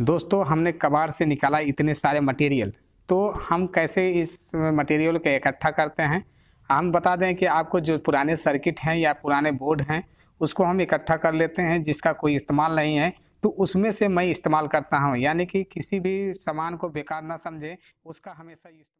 दोस्तों हमने कबाड़ से निकाला इतने सारे मटेरियल तो हम कैसे इस मटेरियल को इकट्ठा करते हैं हम बता दें कि आपको जो पुराने सर्किट हैं या पुराने बोर्ड हैं उसको हम इकट्ठा कर लेते हैं जिसका कोई इस्तेमाल नहीं है तो उसमें से मैं इस्तेमाल करता हूँ यानी कि किसी भी सामान को बेकार ना समझें उसका हमेशा